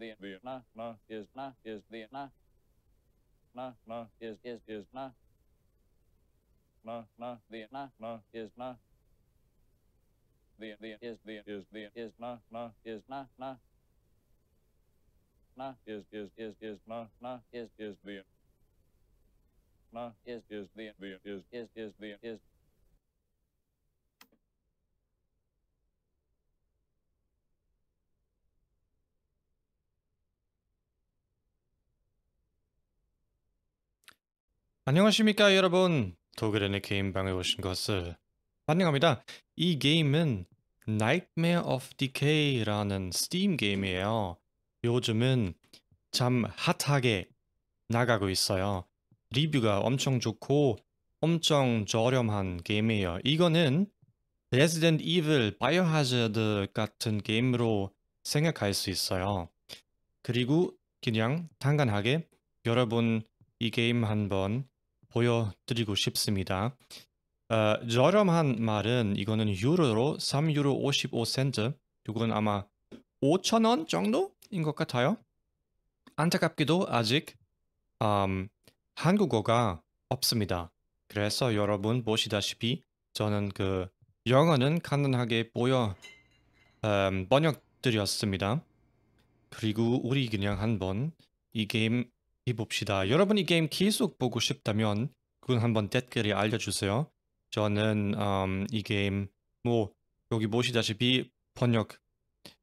the the na na is na is the na na na is is is na na na the na na is na the the is the is the is na na is na na na is is is is na na is is the na is is the the is is is the is 안녕하십니까 여러분 도그랜의 게임방에 오신 것을 환영합니다 이 게임은 Nightmare of Decay라는 스팀 게임이에요 요즘은 참 핫하게 나가고 있어요 리뷰가 엄청 좋고 엄청 저렴한 게임이에요 이거는 Resident Evil, Biohazard 같은 게임으로 생각할 수 있어요 그리고 그냥 당간하게 여러분 이 게임 한번 보여드리고 싶습니다. 어, 저렴한 말은 이거는 유로로 3유로 55센트 이건 아마 5천원 정도인 것 같아요. 안타깝게도 아직 음, 한국어가 없습니다. 그래서 여러분 보시다시피 저는 그 영어는 간단하게 보여 음, 번역드렸습니다. 그리고 우리 그냥 한번 이 게임 해봅시다. 여러분이 게임 계속 보고 싶다면 그건 한번 댓글에 알려주세요. 저는 음, 이 게임 뭐 여기 보시다시피 번역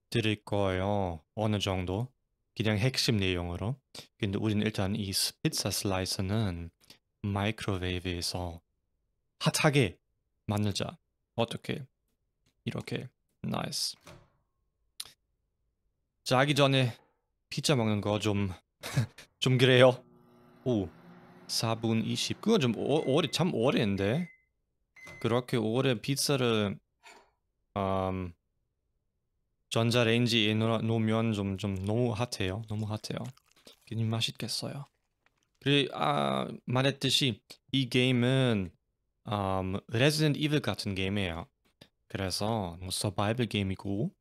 드릴 거예요. 어느 정도 그냥 핵심 내용으로. 근데 우리는 일단 이스피츠 슬라이스는 마이크로웨이브에서 핫하게 만들자. 어떻게? 이렇게. 나이스. 자기 전에 피자 먹는 거좀 좀 그래요. 오, 4분 20. 그건 좀 오, 오래 참 오래인데. 그렇게 오래 피자를 음, 전자레인지에 놓으면 좀, 좀 너무 핫해요. 너무 핫해요. 괜히 맛있겠어요. 그리고 아, 말했듯이 이 게임은 음, 레지던트 이블 같은 게임이에요. 그래서 뭐 서바이벌 게임이고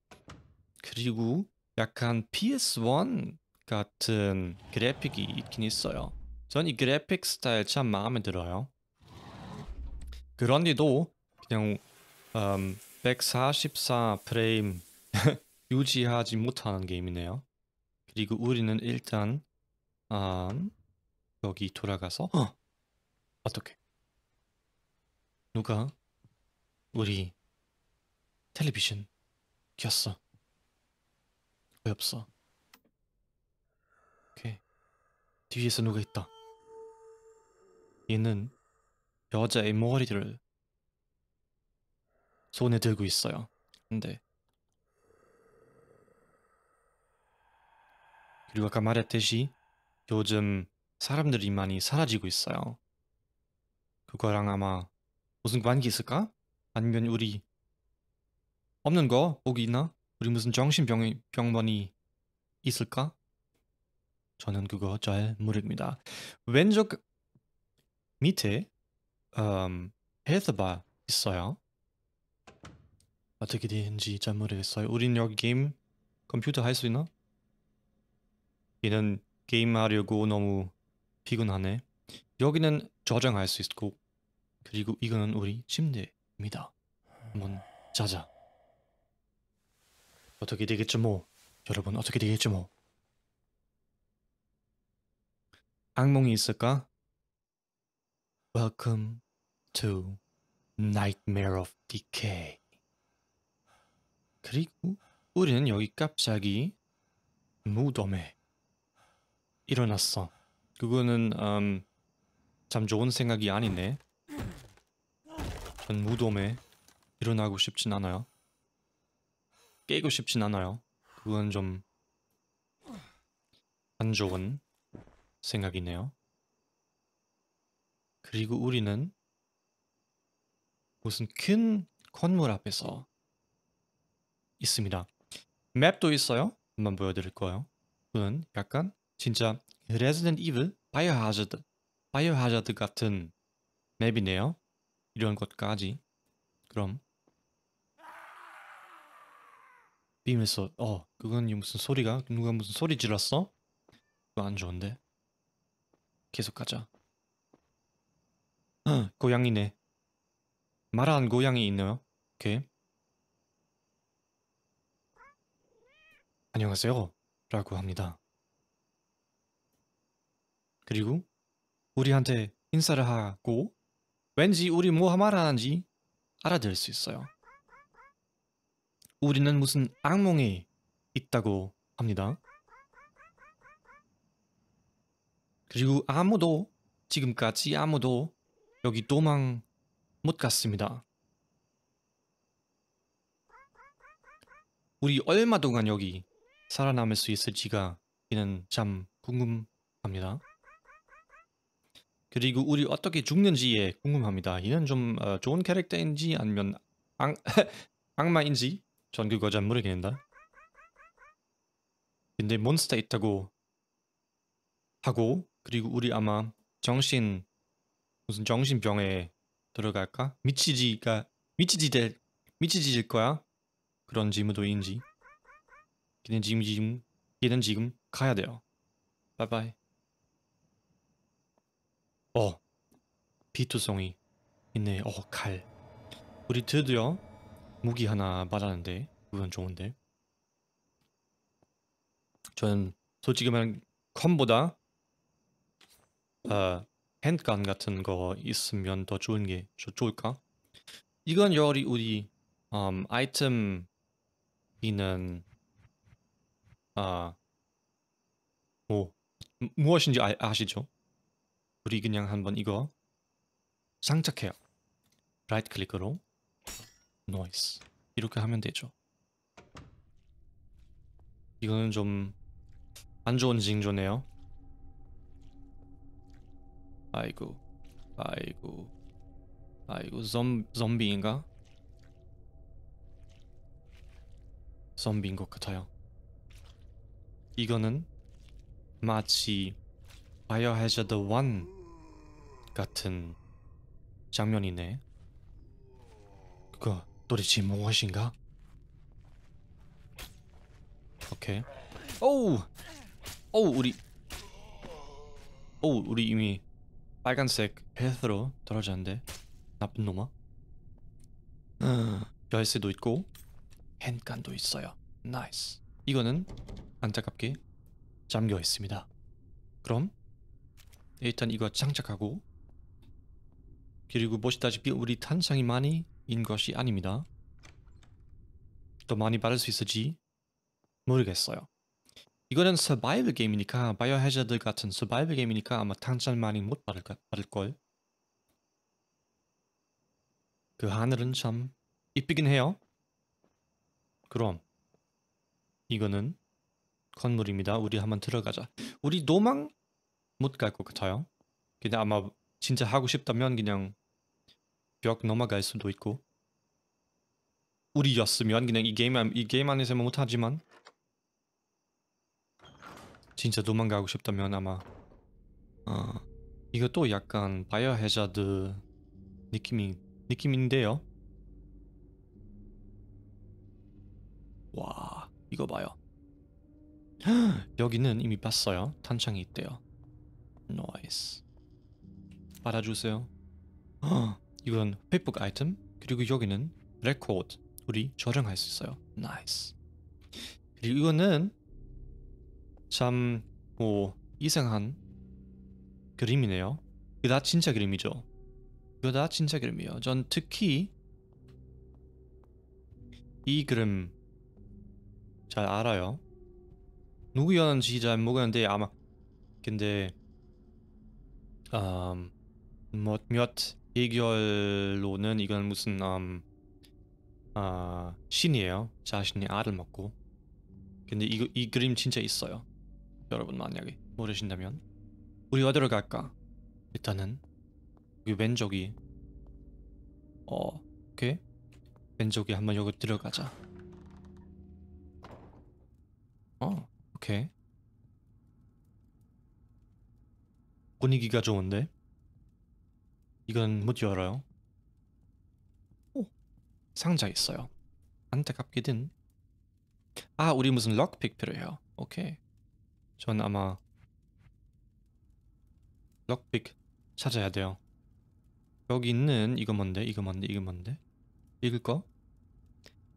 그리고 약간 PS1 같은 그래픽이 있긴 있어요. 전 이 그래픽 스타일 참 마음에 들어요. 그런데도 그냥 음, 144 프레임 유지하지 못하는 게임이네요. 그리고 우리는 일단 음, 여기 돌아가서 어! 떻게 누가 우리 텔레비전 켰어 왜 없어 뒤에서 누가 있다. 얘는 여자의 머리를 손에 들고 있어요. 근데 그리고 아까 말했듯이 요즘 사람들이 많이 사라지고 있어요. 그거랑 아마 무슨 관계 있을까? 아니면 우리 없는 거? 보기 있나? 우리 무슨 정신병 병원이 있을까? 저는 그거 잘 모릅니다. 왼쪽 밑에 음, 헬스바 있어요. 어떻게 되는지 잘 모르겠어요. 우린 여기 게임 컴퓨터 할 수 있나? 얘는 게임하려고 너무 피곤하네. 여기는 저장할 수 있고 그리고 이거는 우리 침대입니다. 한번 자자. 어떻게 되겠죠 뭐. 여러분 어떻게 되겠죠 뭐. 악몽이 있을까? Welcome to Nightmare of Decay. 그리고 우리는 여기 갑자기 무덤에 일어났어. 그거는 음, 참 좋은 생각이 아니네. 전 무덤에 일어나고 싶진 않아요. 깨고 싶진 않아요. 그건 좀 안 좋은 생각이네요. 그리고 우리는 무슨 큰 건물 앞에서 있습니다. 맵도 있어요. 한번 보여드릴 거예요. 저는 약간 진짜 레지던트 이블 바이오 하자드 바이오 하자드 같은 맵이네요. 이런 것까지. 그럼 빔에서 어 그건 무슨 소리가 누가 무슨 소리 질렀어? 그안 좋은데. 계속 가자. 어, 고양이네. 말한 고양이 있나요오케 안녕하세요. 라고 합니다. 그리고 우리한테 인사를 하고 왠지 우리 뭐 말하는지 알아들 수 있어요. 우리는 무슨 악몽이 있다고 합니다. 그리고 아무도 지금까지 아무도 여기 도망 못 갔습니다. 우리 얼마 동안 여기 살아남을 수 있을지가 이는 참 궁금합니다. 그리고 우리 어떻게 죽는지에 궁금합니다. 이는 좀 어, 좋은 캐릭터인지 아니면 악, 악마인지 전 그거 잘 모르겠는데. 근데 몬스터 있다고 하고 그리고 우리 아마 정신 무슨 정신병에 들어갈까? 미치지가 미치지 될미치지질 거야. 그런 짐무도인지 걔는 지금 지금 걔는 지금 가야 돼요. 바이바이. 어 비투성이 있네. 어 칼. 우리 드디어 무기 하나 받았는데 그건 좋은데. 저는 솔직히 말하면 컴보다 어, 핸드건 같은 거 있으면 더 좋은 게 좋- 을까 이건 요리 우리 음, 아이템 있는 아, 뭐 무- 엇인지 아, 아시죠? 우리 그냥 한번 이거 장착해요. 라이트 클릭으로 노이즈 이렇게 하면 되죠. 이거는 좀 안 좋은 징조네요. 아이고 아이고 아이고 좀, 좀비인가? 좀비인 것 같아요 이거는 마치 바이오 해저드 1 같은 장면이네 그거 도대체 무엇인가? 오케이 오우 오우 우리 오우 우리 이미 빨간색 헬스로 떨어졌는데 나쁜 놈아 열쇠도 있고 핸간도 있어요 나이스 이거는 안타깝게 잠겨 있습니다 그럼 일단 이거 장착하고 그리고 보시다시피 우리 탄창이 많이 인 것이 아닙니다 더 많이 받을 수 있을지 모르겠어요 이거는 서바이벌 게임이니까 바이오 해저드 같은 서바이벌 게임이니까 아마 탄산 많이 못 받을, 받을걸 그 하늘은 참 이쁘긴 해요 그럼 이거는 건물입니다 우리 한번 들어가자 우리 도망 못 갈 것 같아요 근데 아마 진짜 하고 싶다면 그냥 벽 넘어갈 수도 있고 우리였으면 그냥 이 게임, 이 게임 안에서만 못하지만 진짜 도망가고 싶다면 아마 어, 이것도 약간 바이어 해자드 느낌이 느낌인데요. 와 이거 봐요. 여기는 이미 봤어요. 탄창이 있대요. 노이스. 받아주세요. 이건 페이북 아이템 그리고 여기는 레코드 우리 저장할 수 있어요. 나이스. 그리고 이거는 참뭐 이상한 그림이네요. 그다 진짜 그림이죠. 그다 진짜 그림이요. 에전 특히 이 그림 잘 알아요. 누구였는지 잘모르는데 아마 근데 음, 몇몇 뭐, 해결로는 이건 무슨 음, 아, 신이에요. 자신이 알을 먹고. 근데 이, 이 그림 진짜 있어요. 여러분 만약에 모르신다면 우리 어디로 갈까? 일단은 여기 왼쪽이 어 오케이 왼쪽이 한번 여기 들어가자 어 오케이 분위기가 좋은데 이건 못 열어요 오 상자 있어요 안타깝게든 아 우리 무슨 럭픽 필요해요 오케이 전 아마 럭빅 찾아야 돼요. 여기 있는 이거 뭔데? 이거 뭔데? 이거 뭔데? 읽을 거?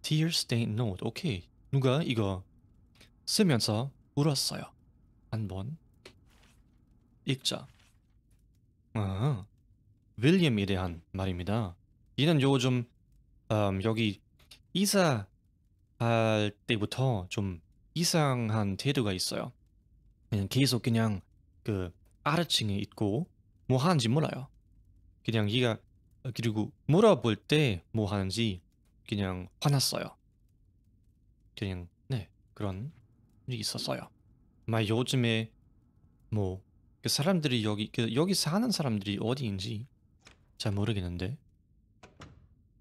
Tear Stain Note. 오케이. 누가 이거 쓰면서 울었어요. 한번 읽자. 아, 윌리엄에 대한 말입니다. 이는 요즘 음, 여기 이사 할 때부터 좀 이상한 태도가 있어요. 그냥 계속 그냥 그 아래층에 있고 뭐 하는지 몰라요. 그냥 얘가 그리고 물어볼 때 뭐 하는지 그냥 화났어요. 그냥 네 그런 일이 있었어요. 막 요즘에 뭐그 사람들이 여기 그 여기 사는 사람들이 어디인지 잘 모르겠는데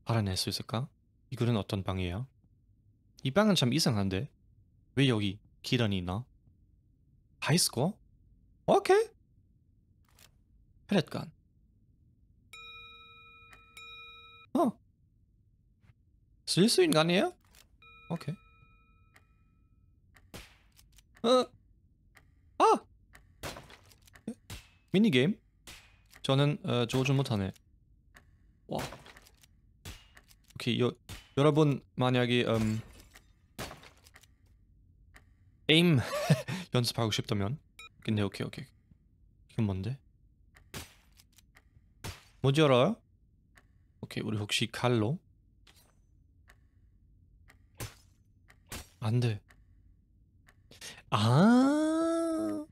알아낼 수 있을까? 이거는 어떤 방이에요? 이 방은 참 이상한데 왜 여기 계단이 있나? High school? Okay. p 쓸수 있는 아니에요? 오케이. 어. 아! 미니게임? 저는 어, 조준 못하네. 와. 오케이, 여, 여러분 만약에 음, 게임 연습하고 싶다면 근데 오케이 오케이 이건 뭔데? 뭐지 알아요? 오케이 우리 혹시 칼로? 안돼 아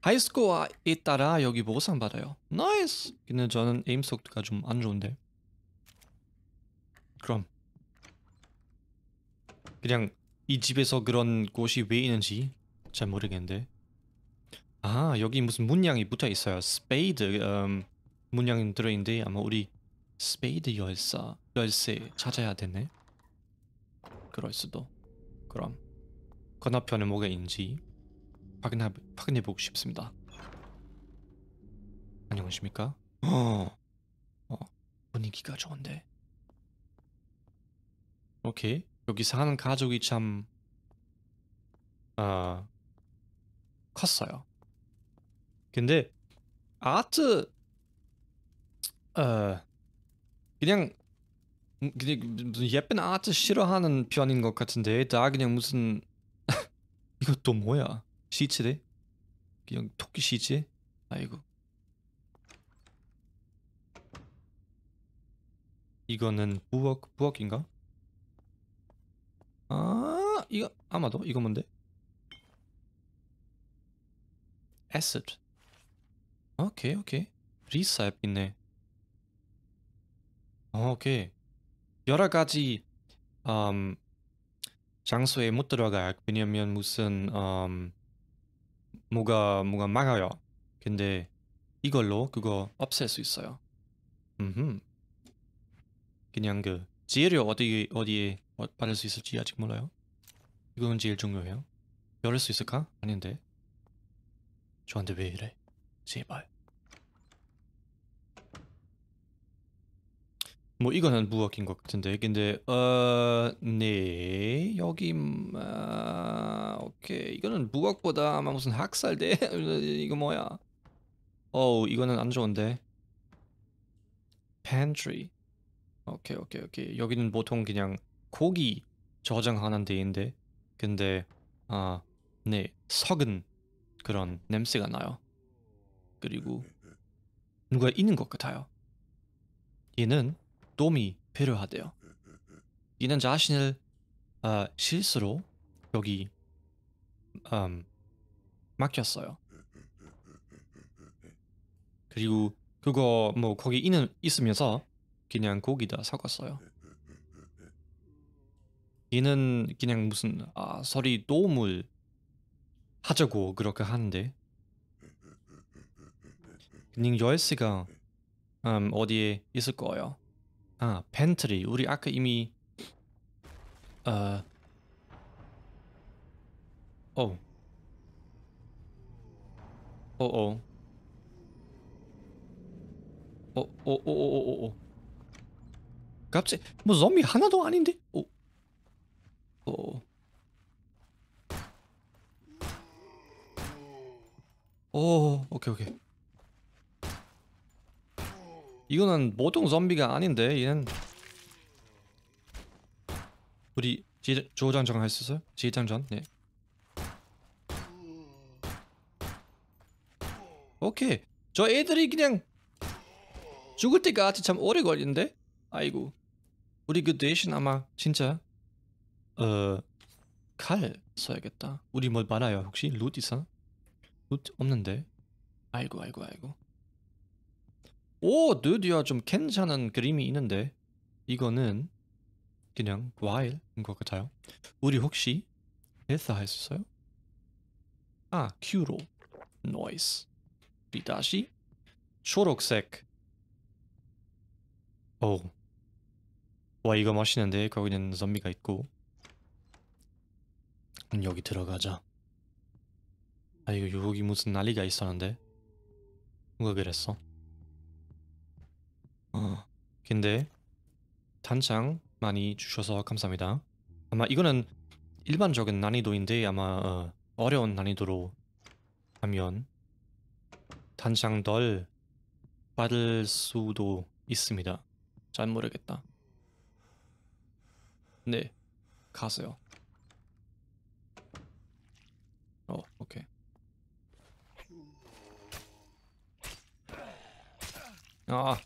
하이스코어에 따라 여기 보상 받아요 나이스 근데 저는 에임 속도가 좀 안 좋은데 그럼 그냥 이 집에서 그런 곳이 왜 있는지 잘 모르겠는데 아 여기 무슨 문양이 붙어 있어요 스페이드 음, 문양이 들어있는데 아마 우리 스페이드 열사 열쇠 찾아야 되네 그럴 수도 그럼 건너편에 뭐가 있는지 확인해, 확인해보고 싶습니다 안녕하십니까 어, 어 분위기가 좋은데 오케이 여기 사는 가족이 참 어, 컸어요. 근데 아트 어 그냥 음, 그냥 무슨 예쁜 아트 싫어하는 편인 것 같은데 다 그냥 무슨 이것도 뭐야 시체래? 그냥 토끼 시체? 아이고 이거는 부엌 부엌인가? 이거 아마도 이거 뭔데? acid. 오케이 오케이. 리사앱 있네. 오케이. 여러 가지 음, 장소에 못 들어가 왜냐면 무슨 음, 뭐가 뭐가 막아요. 근데 이걸로 그거 없앨 수 있어요. 음. 그냥 그 재료 어디 어디에 받을 수 있을지 아직 몰라요. 이건 제일 중요해요. 열을 수 있을까? 아닌데. 저한테 왜 이래? 제발. 뭐 이거는 무학인 것 같은데 근데 어네 여기 아, 오케이 이거는 무학보다 아마 무슨 학살대 이거 뭐야 어우 이거는 안 좋은데 pantry 오케이 오케이 오케이 여기는 보통 그냥 고기 저장하는 데인데 근데 아, 네 석은 그런 냄새가 나요. 그리고 누가 있는 것 같아요. 얘는 도움이 필요하대요. 얘는 자신을 아, 실수로 여기 음, 막혔어요 그리고 그거 뭐 거기 있는 있으면서 그냥 고기다 섞었어요. 얘는 그냥 무슨 아, 서리 도움을 하자고 그렇게 하는데 님 열쇠가 음, 어디에 있을 거예요? 아, 팬트리 우리 아까 이미 어, 어, 어, 어, 어, 어, 어, 어, 어, 어. 갑자기 뭐 좀비 하나도 아닌데? 어. 어. 오, 어, 오케이, 오케이. 이거는 보통 좀비가 아닌데, 얘는. 우리 조장전 했었어요? 지장전? 네. 오케이. 저 애들이 그냥 죽을 때까지 참 오래 걸린데? 아이고. 우리 그 대신 아마 진짜 어, 칼 써야겠다. 우리 뭐 많아요 혹시? 룻 있어? 룻 없는데. 아이고 아이고 아이고. 오 드디어 좀 괜찮은 그림이 있는데 이거는 그냥 와일인것 같아요. 우리 혹시 대사 할수어요아큐로 노이스 s 리 다시 초록색. 오. 와 이거 멋있는데 거기는 좀비가 있고 음, 여기 들어가자. 아 이거 유기 무슨 난리가 있었는데? 누가 그랬어? 어, 근데 단창 많이 주셔서 감사합니다. 아마 이거는 일반적인 난이도인데 아마 어, 려운 난이도로 하면 단창 덜 받을 수도 있습니다. 잘 모르겠다. 네, 가세요. 아.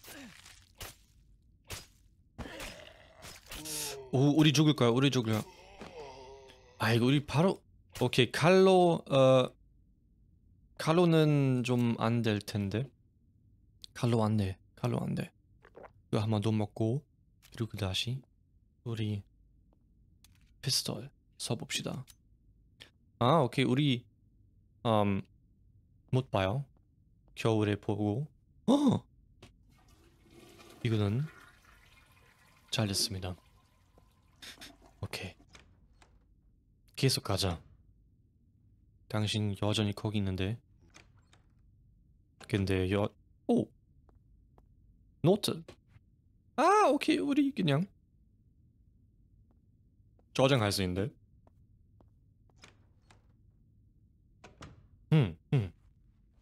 오, 우리 죽을 거야. 우리 죽을 거야. 아이고, 우리 바로 오케이. 칼로 어 칼로는 좀 안 될 텐데. 칼로 안 돼. 칼로 안 돼. 이거 한번 더 먹고 그리고 그 다시 우리 피스톨 써봅시다. 아, 오케이. 우리 음, 못 봐요. 겨울에 보고. 어! 이거는 잘렸습니다. 오케이. 계속 가자. 당신 여전히 거기 있는데. 근데 여... 오! 노트! 아 오케이 우리 그냥 저장할 수 있는데 응응 음, 음.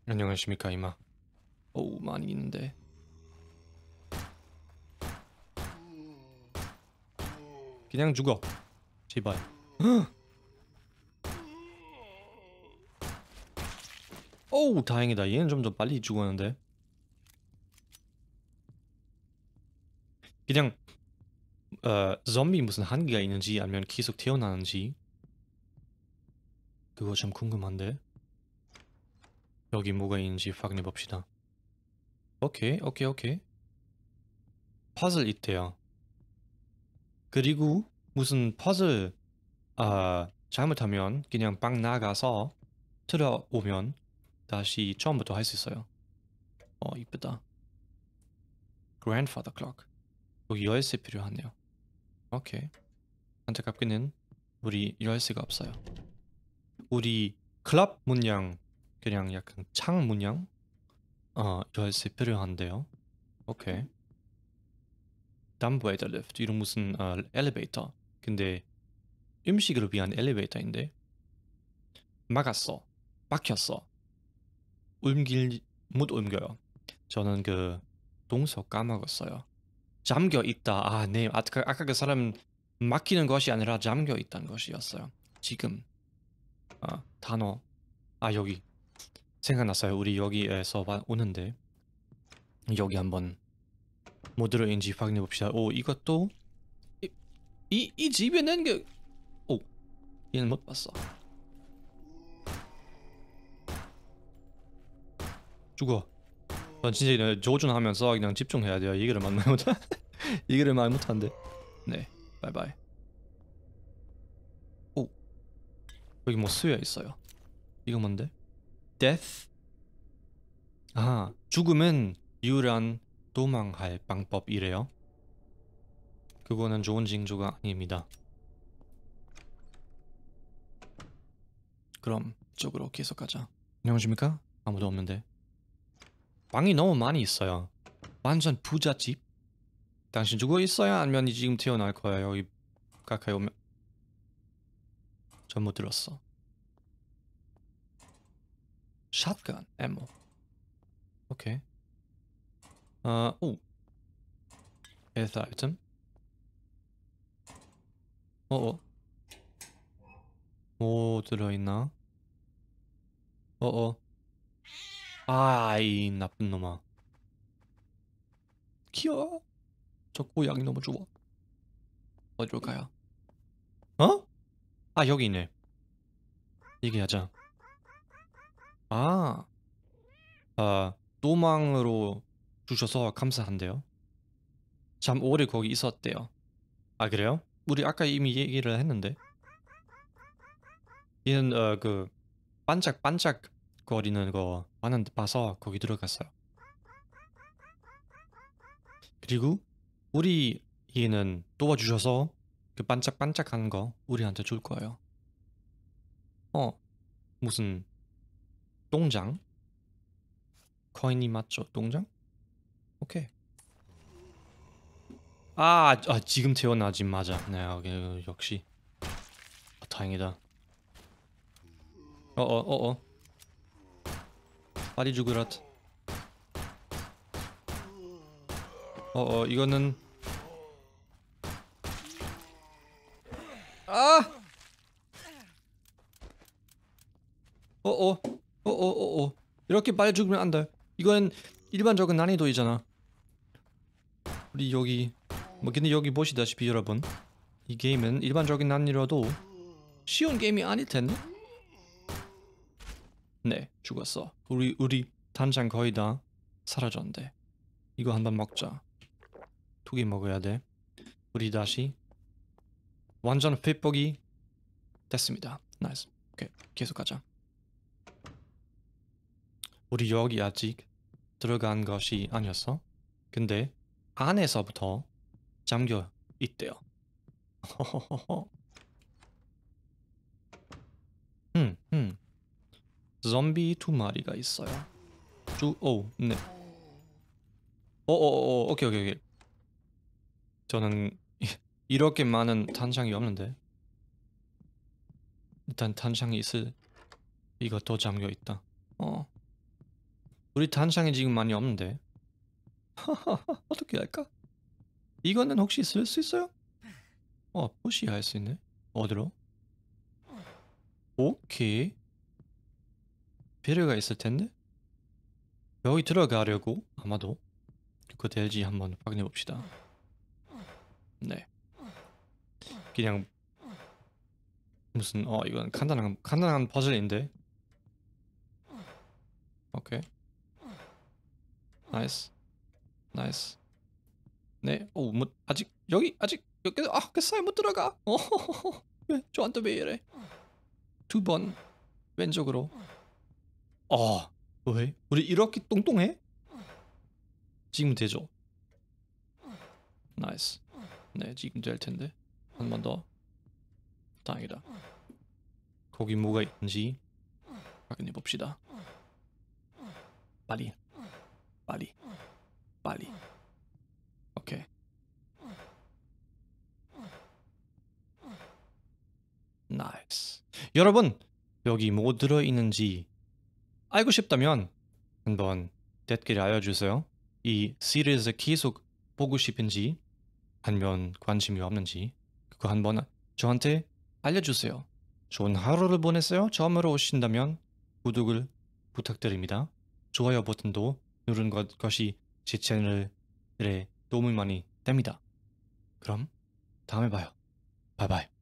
안녕하십니까 이마 오 많이 있는데 그냥 죽어 제발 오우 다행이다 얘는 좀 더 빨리 죽었는데 그냥 어, 좀비 무슨 한계가 있는지 아니면 계속 태어나는지 그거 좀 궁금한데 여기 뭐가 있는지 확인해 봅시다 오케이 오케이 오케이 퍼즐 있대요 그리고 무슨 퍼즐 아 잘못하면 그냥 빵 나가서 들어오면 다시 처음부터 할 수 있어요. 어 이쁘다. Grandfather clock. 여기 열쇠 필요하네요. 오케이. 안타깝게는 우리 열쇠가 없어요. 우리 클럽 문양 그냥 약간 창 문양 어 열쇠 필요한데요. 오케이. 덤브웨이터 lift 이런 무슨 어, 아, 엘리베이터 근데 음식을 위한 엘리베이터인데 막았어 박혔어 옮길 못 옮겨요 저는 그 동서 까먹었어요 잠겨 있다 아네 아까, 아까 그 사람 막히는 것이 아니라 잠겨 있다는 것이었어요 지금 아, 단어 아 여기 생각났어요 우리 여기에서 오는데 여기 한번 모드로있지 확인해 봅시다. 오 이것도 이, 이, 이 집에 낸 게오 얘는 못 봤어. 죽어. 난 진짜 이런 조준하면서 그냥 집중해야 돼요. 이거를 말 못해. 이거를 말 못한데. 네, 바이바이. 오 여기 뭐 쓰여 있어요. 이거 뭔데? Death. 아 죽음은 유일한 도망할 방법이래요. 그거는 좋은 징조가 아닙니다. 그럼 쪽으로 계속 가자. 안녕하십니까? 아무도 없는데. 방이 너무 많이 있어요. 완전 부잣집. 당신 죽어 있어야 안면이 지금 튀어나올 거야 여기 가까이 오면. 전 못 들었어. 샷건, 에모. 오케이. Uh, oh. Here's that item. 어어. 뭐 들어있나? 어어. 아이, 나쁜 놈아. 키워. 저 고양이 너무 좋아. 어디로 가요? 어? 아, 여기 있네. 얘기하자. 아. 아, 도망으로 주셔서 감사한데요. 참 오래 거기 있었대요. 아 그래요? 우리 아까 이미 얘기를 했는데 얘는 어, 그 반짝반짝 거리는 거 봤는데 봐서 거기 들어갔어요. 그리고 우리 얘는 도와주셔서 그반짝반짝한거 우리한테 줄 거예요. 어 무슨 동장? 코인이 맞죠? 동장? 오케이. 아, 아 지금 태어나지 맞아. 네, 역시. 아, 다행이다. 어어 어어. 어, 빨리 죽으라. 어어 이거는 아! 어어 어어어어 어, 어, 어. 이렇게 빨리 죽으면 안돼 이건 일반적인 난이도이잖아 우리 여기 뭐 근데 여기 보시다시피 여러분 이 게임은 일반적인 난이라도 쉬운 게임이 아닐 텐데 네 죽었어 우리 우리 단장 거의 다 사라졌는데 이거 한번 먹자 두 개 먹어야 돼 우리 다시 완전 핏복이 됐습니다 나이스 오케이 계속 가자 우리 여기 아직 들어간 것이 아니었어 근데 안에서부터 잠겨 있대요. 음, 음. 좀비 두 마리가 있어요. 주, 오, 네. 오, 오, 오, 오케이, 오케이, 오케이. 저는 이렇게 많은 탄창이 없는데 일단 탄창이 있을 이거 또 잠겨 있다. 어, 우리 탄창이 지금 많이 없는데 어떻게 할까? 이거는 혹시 쓸 수 있어요? 어, 푸시할 수 있네. 어디로? 오케이. 필요가 있을 텐데? 여기 들어가려고 아마도 그 될지 한번 확인해 봅시다. 네. 그냥 무슨 어 이건 간단한 간단한 퍼즐인데. 오케이. 나이스. 나이스 네, 오, 뭐 아직 여기 아직 여기 아, 그 사이 못 들어가. 어, 저한테 왜 이래? 두번 왼쪽으로. 어, 왜? 우리 이렇게 똥똥해? 지금 되죠? 나이스. 네, 지금 될 텐데 한 번 더. 다행이다. 거기 뭐가 있는지 확인해 봅시다. 빨리, 빨리. 빨리. 오케이. 나이스. 여러분 여기 뭐 들어 있는지 알고 싶다면 한번 댓글에 알려주세요. 이 시리즈 계속 보고 싶은지 아니면 관심이 없는지 그거 한번 저한테 알려주세요. 좋은 하루를 보내세요. 처음으로 오신다면 구독을 부탁드립니다. 좋아요 버튼도 누른 것, 것이 제 채널에 도움을 많이 됩니다. 그럼 다음에 봐요. 바이바이.